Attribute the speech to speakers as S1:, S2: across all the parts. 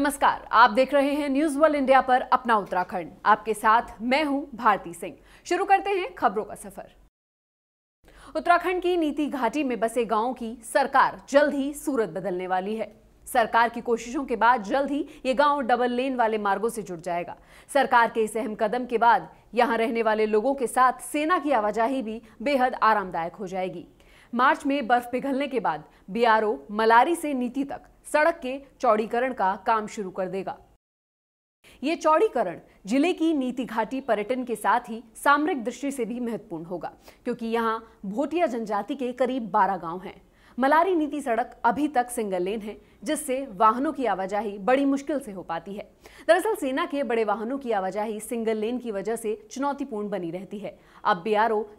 S1: नमस्कार आप देख रहे हैं न्यूज वर्ल्ड इंडिया पर अपना उत्तराखंड आपके साथ मैं हूं भारती सिंह शुरू करते हैं खबरों का सफर उत्तराखंड की नीति घाटी में बसे गांवों की सरकार जल्द ही सूरत बदलने वाली है सरकार की कोशिशों के बाद जल्द ही ये गांव डबल लेन वाले मार्गों से जुड़ जाएगा सरकार के इस अहम कदम के बाद यहां रहने वाले लोगों के साथ सेना की आवाजाही भी बेहद आरामदायक हो जाएगी मार्च में बर्फ पिघलने के बाद बीआरओ मलारी से नीति तक सड़क के चौड़ीकरण का काम शुरू कर देगा ये चौड़ीकरण जिले की नीति घाटी पर्यटन के साथ ही सामरिक दृष्टि से भी महत्वपूर्ण होगा क्योंकि यहाँ भोटिया जनजाति के करीब 12 गांव हैं मलारी नीति सड़क अभी तक सिंगल लेन है जिससे वाहनों की आवाजाही बड़ी मुश्किल से हो पाती है दरअसल सेना के बड़े वाहनों की आवाजाही सिंगल लेन की वजह से चुनौतीपूर्ण बनी रहती है अब बी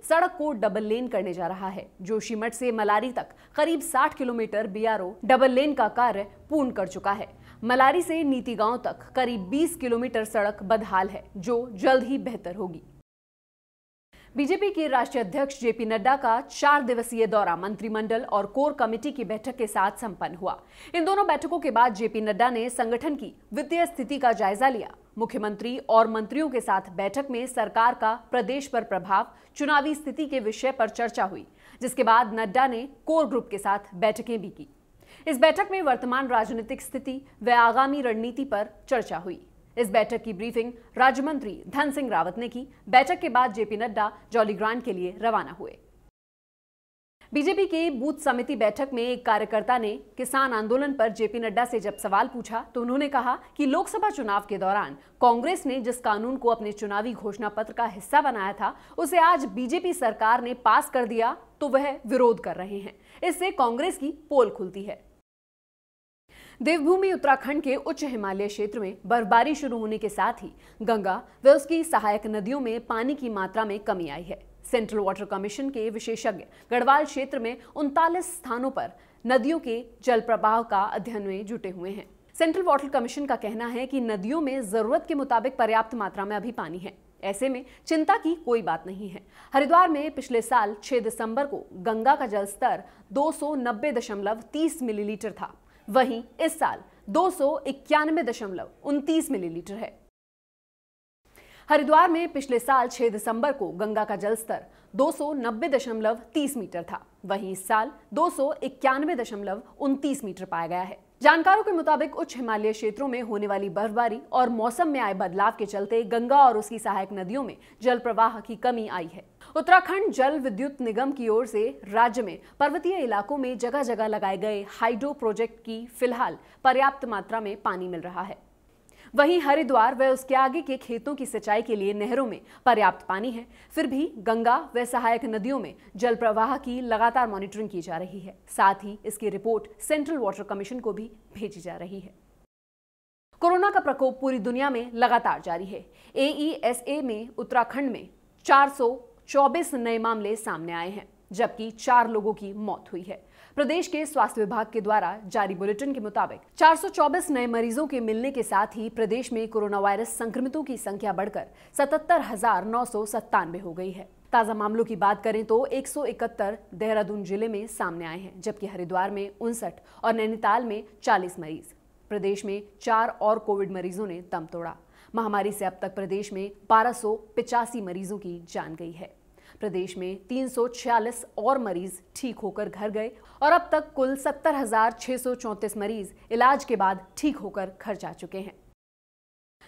S1: सड़क को डबल लेन करने जा रहा है जोशीमठ से मलारी तक करीब 60 किलोमीटर बी डबल लेन का कार्य पूर्ण कर चुका है मलारी से नीति गांव तक करीब 20 किलोमीटर सड़क बदहाल है जो जल्द ही बेहतर होगी बीजेपी के राष्ट्रीय अध्यक्ष जेपी नड्डा का चार दिवसीय दौरा मंत्रिमंडल और कोर कमेटी की बैठक के साथ संपन्न हुआ इन दोनों बैठकों के बाद जेपी नड्डा ने संगठन की वित्तीय स्थिति का जायजा लिया मुख्यमंत्री और मंत्रियों के साथ बैठक में सरकार का प्रदेश पर प्रभाव चुनावी स्थिति के विषय पर चर्चा हुई जिसके बाद नड्डा ने कोर ग्रुप के साथ बैठकें भी की इस बैठक में वर्तमान राजनीतिक स्थिति व आगामी रणनीति पर चर्चा हुई इस बैठक की ब्रीफिंग राज्य मंत्री धन सिंह रावत ने की बैठक के बाद जेपी नड्डा जॉली के लिए रवाना हुए बीजेपी के बूथ समिति बैठक में एक कार्यकर्ता ने किसान आंदोलन पर जेपी नड्डा से जब सवाल पूछा तो उन्होंने कहा कि लोकसभा चुनाव के दौरान कांग्रेस ने जिस कानून को अपने चुनावी घोषणा पत्र का हिस्सा बनाया था उसे आज बीजेपी सरकार ने पास कर दिया तो वह विरोध कर रहे हैं इससे कांग्रेस की पोल खुलती है देवभूमि उत्तराखंड के उच्च हिमालय क्षेत्र में बर्फबारी शुरू होने के साथ ही गंगा व उसकी सहायक नदियों में पानी की मात्रा में कमी आई है सेंट्रल वाटर कमीशन के विशेषज्ञ गढ़वाल क्षेत्र में उनतालीस स्थानों पर नदियों के जल प्रभाव का अध्ययन में जुटे हुए हैं सेंट्रल वाटर कमीशन का कहना है कि नदियों में जरूरत के मुताबिक पर्याप्त मात्रा में अभी पानी है ऐसे में चिंता की कोई बात नहीं है हरिद्वार में पिछले साल 6 दिसंबर को गंगा का जल स्तर दो मिलीलीटर था वहीं इस साल दो सौ दशमलव मिलीलीटर है हरिद्वार में पिछले साल 6 दिसंबर को गंगा का जलस्तर दो मीटर था वहीं इस साल दो मीटर पाया गया है जानकारों के मुताबिक उच्च हिमालय क्षेत्रों में होने वाली बर्फबारी और मौसम में आए बदलाव के चलते गंगा और उसकी सहायक नदियों में जल प्रवाह की कमी आई है उत्तराखंड जल विद्युत निगम की ओर से राज्य में पर्वतीय इलाकों में जगह जगह लगाए गए हाइड्रो प्रोजेक्ट की फिलहाल पर्याप्त मात्रा में पानी मिल रहा है वहीं हरिद्वार व उसके आगे के खेतों की सिंचाई के लिए नहरों में पर्याप्त पानी है फिर भी गंगा व सहायक नदियों में जल प्रवाह की लगातार मॉनिटरिंग की जा रही है साथ ही इसकी रिपोर्ट सेंट्रल वाटर कमीशन को भी भेजी जा रही है कोरोना का प्रकोप पूरी दुनिया में लगातार जारी है एईएसए e में उत्तराखंड में चार चौबीस नए मामले सामने आए हैं जबकि चार लोगों की मौत हुई है प्रदेश के स्वास्थ्य विभाग के द्वारा जारी बुलेटिन के मुताबिक 424 नए मरीजों के मिलने के साथ ही प्रदेश में कोरोना वायरस संक्रमितों की संख्या बढ़कर सतहत्तर हजार नौ सौ सत्तानवे हो गई है ताज़ा मामलों की बात करें तो 171 देहरादून जिले में सामने आए हैं जबकि हरिद्वार में उनसठ और नैनीताल में 40 मरीज प्रदेश में चार और कोविड मरीजों ने दम तोड़ा महामारी से अब तक प्रदेश में बारह मरीजों की जान गई है प्रदेश में तीन और मरीज ठीक होकर घर गए और अब तक कुल सत्तर मरीज इलाज के बाद ठीक होकर घर जा चुके हैं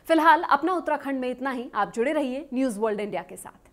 S1: फिलहाल अपना उत्तराखंड में इतना ही आप जुड़े रहिए न्यूज वर्ल्ड इंडिया के साथ